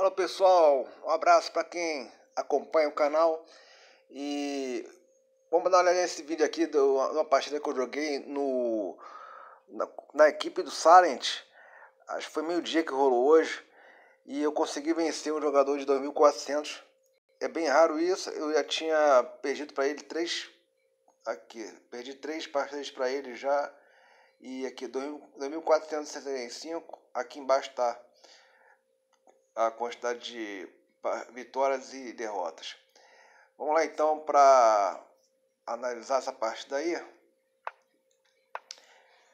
Alô pessoal, um abraço para quem acompanha o canal e vamos dar uma olhada nesse vídeo aqui de uma partida que eu joguei no, na, na equipe do Silent. Acho que foi meio-dia que rolou hoje e eu consegui vencer um jogador de 2400. É bem raro isso, eu já tinha perdido para ele três aqui, perdi três partidas para ele já e aqui 2465, aqui embaixo tá a quantidade de vitórias e derrotas. Vamos lá então para analisar essa partida aí.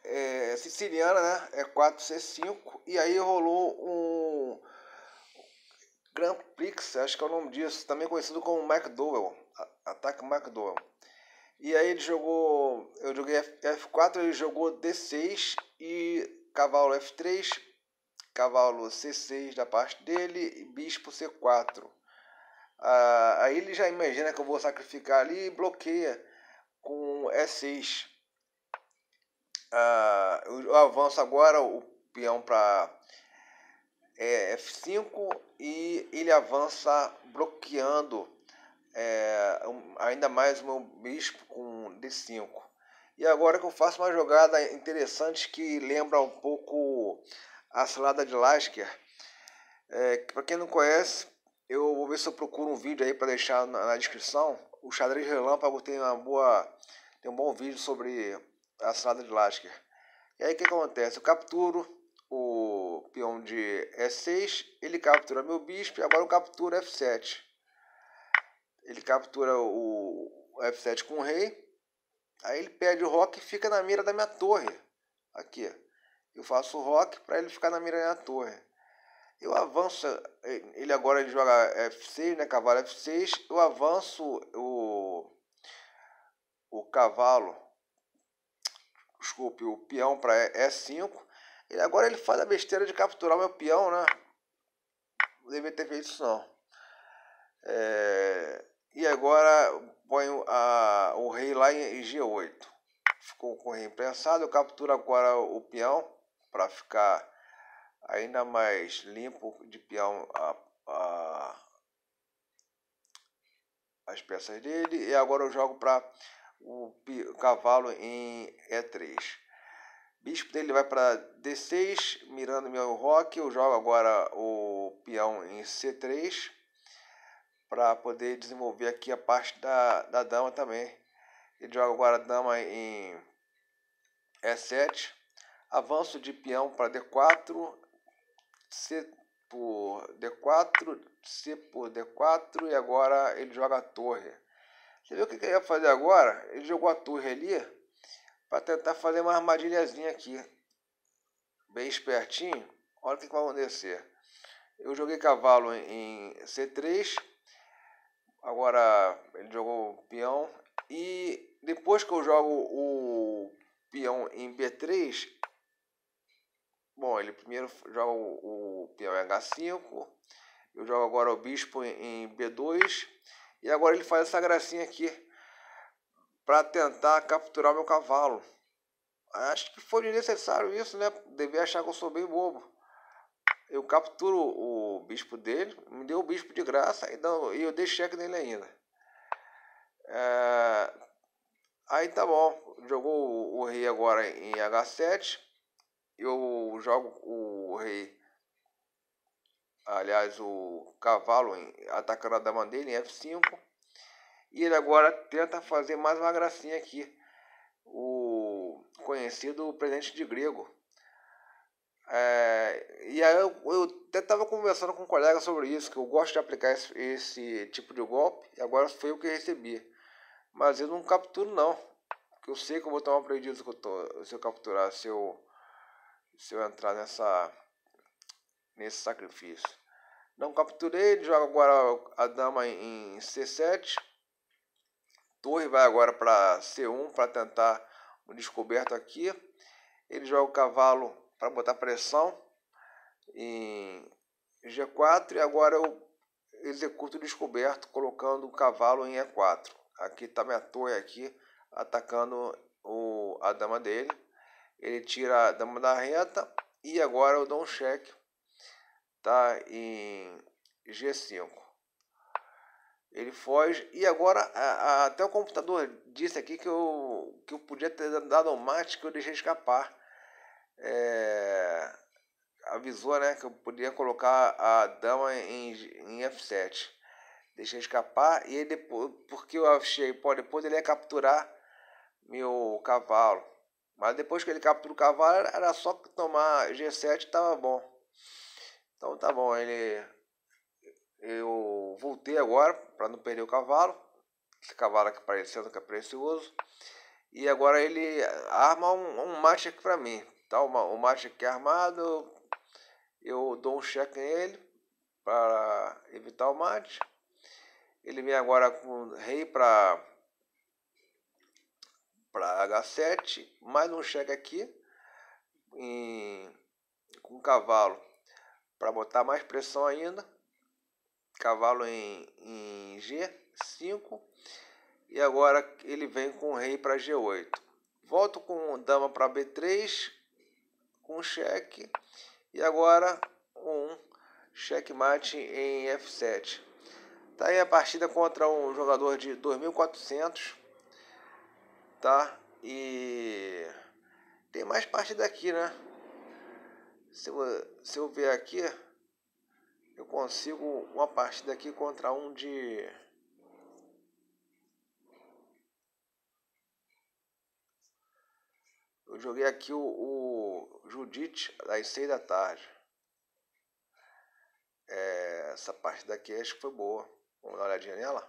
É, siciliana, né? É 4C5. E aí rolou um Grand Prix, acho que é o nome disso, também conhecido como McDowell. Ataque McDowell. E aí ele jogou. Eu joguei F4, ele jogou D6 e cavalo F3, cavalo C6 da parte dele e bispo C4. Ah, aí ele já imagina que eu vou sacrificar ali e bloqueia com E6. Ah, eu avanço agora o peão para é, F5 e ele avança bloqueando é, ainda mais o meu bispo com D5. E agora que eu faço uma jogada interessante que lembra um pouco a salada de Lasker. É, para quem não conhece, eu vou ver se eu procuro um vídeo aí para deixar na, na, descrição. O xadrez relâmpago tem uma boa, tem um bom vídeo sobre a salada de Lasker. E aí o que acontece? Eu capturo o peão de E6, ele captura meu bispo, agora eu capturo F7. Ele captura o F7 com o rei, aí ele perde o roque e fica na mira da minha torre. Aqui, eu faço rock para ele ficar na Miranha Torre. Eu avanço, ele agora ele joga F6, né? Cavalo F6. Eu avanço o, o cavalo, desculpe, o peão para E5. Ele agora ele faz a besteira de capturar meu peão, né? Não devia ter feito isso não. É, e agora ponho a, o rei lá em G8. Ficou com o rei imprensado, eu capturo agora o peão para ficar ainda mais limpo de peão a, a, as peças dele e agora eu jogo para o cavalo em E3 bispo dele vai para D6 mirando meu rock eu jogo agora o peão em C3 para poder desenvolver aqui a parte da, da dama também ele joga agora a dama em E7 Avanço de peão para D4, C por D4, C por D4 e agora ele joga a torre. Você viu o que ele ia fazer agora? Ele jogou a torre ali para tentar fazer uma armadilhazinha aqui. Bem espertinho. Olha o que vai acontecer. Eu joguei cavalo em C3. Agora ele jogou o peão. E depois que eu jogo o peão em B3, Bom, ele primeiro joga o, o peão em H5. Eu jogo agora o bispo em B2. E agora ele faz essa gracinha aqui. Para tentar capturar meu cavalo. Acho que foi desnecessário isso, né? Devia achar que eu sou bem bobo. Eu capturo o bispo dele. Me deu o bispo de graça. E, e eu dei cheque nele ainda. É... Aí tá bom. Jogou o, o rei agora em H7 eu jogo o rei, aliás, o cavalo atacando a dama dele em F5. E ele agora tenta fazer mais uma gracinha aqui. O conhecido presente de grego. É, e aí eu, eu até estava conversando com um colega sobre isso, que eu gosto de aplicar esse, esse tipo de golpe, e agora foi o que recebi. Mas eu não capturo não. Porque eu sei que eu vou tomar um prejuízo eu tô, se eu capturar, se eu se eu entrar nessa, nesse sacrifício. Não capturei, ele joga agora a dama em C7. Torre vai agora para C1 para tentar um descoberto aqui. Ele joga o cavalo para botar pressão em G4 e agora eu executo o descoberto colocando o cavalo em E4. Aqui está minha torre aqui atacando o, a dama dele ele tira a dama da reta e agora eu dou um cheque tá em G5 ele foge e agora a, a, até o computador disse aqui que eu, que eu podia ter dado um mate que eu deixei escapar é, avisou né que eu podia colocar a dama em, em F7 deixei escapar e ele depois porque eu achei pode depois ele ia capturar meu cavalo mas depois que ele captura o cavalo, era só tomar G7 estava tava bom. Então tá bom, ele. Eu voltei agora para não perder o cavalo. Esse cavalo aqui parecendo que é precioso. E agora ele arma um, um macho aqui para mim. Tá, o um macho aqui armado. Eu dou um cheque nele para evitar o mate. Ele vem agora com rei para para H7, mais um cheque aqui em, com cavalo para botar mais pressão ainda. Cavalo em, em G5 e agora ele vem com rei para G8. Volto com dama para B3 com cheque e agora um checkmate em F7. Tá aí a partida contra um jogador de 2400 tá? E tem mais parte daqui né? Se eu, se eu ver aqui, eu consigo uma partida aqui contra um de. Eu joguei aqui o, o Judite às seis da tarde. É, essa parte daqui acho que foi boa. Vamos dar uma olhadinha nela.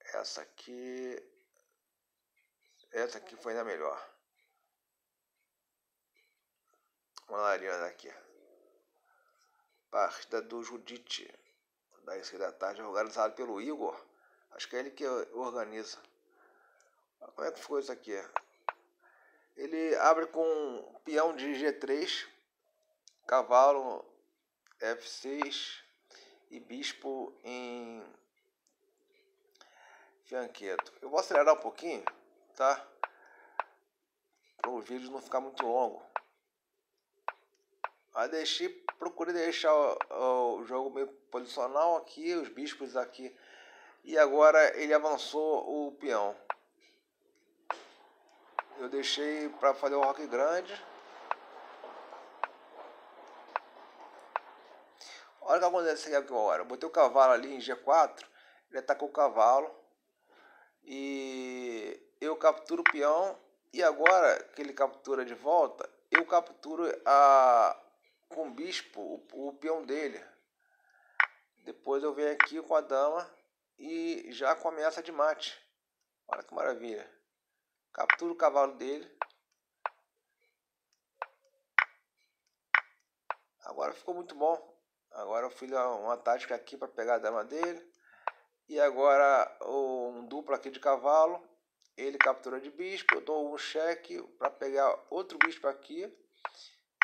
Essa aqui essa aqui foi ainda melhor. Uma laranja daqui Partida do Judite. Das seis da tarde, organizado pelo Igor. Acho que é ele que organiza. Como é que ficou isso aqui? Ele abre com peão de G3, cavalo F6 e bispo em fianqueto. Eu vou acelerar um pouquinho tá? Para o vídeo não ficar muito longo. A deixei, procurei deixar o, o jogo meio posicional aqui, os bispos aqui. E agora ele avançou o peão. Eu deixei para fazer o rock grande. Olha o que acontece agora. Eu botei o cavalo ali em G4. Ele atacou o cavalo. E eu capturo o peão e agora que ele captura de volta, eu capturo a, com o bispo, o, o peão dele. Depois eu venho aqui com a dama e já com ameaça de mate. Olha que maravilha. capturo o cavalo dele. Agora ficou muito bom. Agora eu fiz uma tática aqui para pegar a dama dele. E agora um duplo aqui de cavalo ele captura de bispo, eu dou um cheque para pegar outro bispo aqui.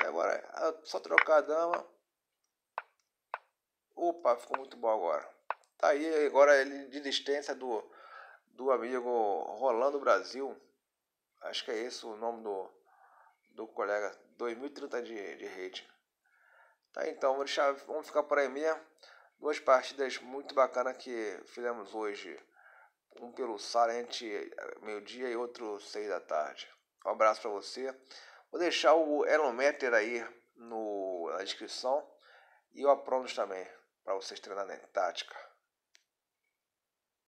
E agora é só trocar a dama. Opa, ficou muito bom agora. Tá aí agora ele de distância do, do amigo Rolando Brasil. Acho que é esse o nome do, do colega. 2030 de, de rede. Tá então, vamos, deixar, vamos ficar por aí mesmo. Duas partidas muito bacanas que fizemos hoje um pelo Silent eh, meio-dia e outro seis da tarde. Um abraço para você. Vou deixar o Elometer aí no, na descrição e o Apronos também, para vocês treinarem tática.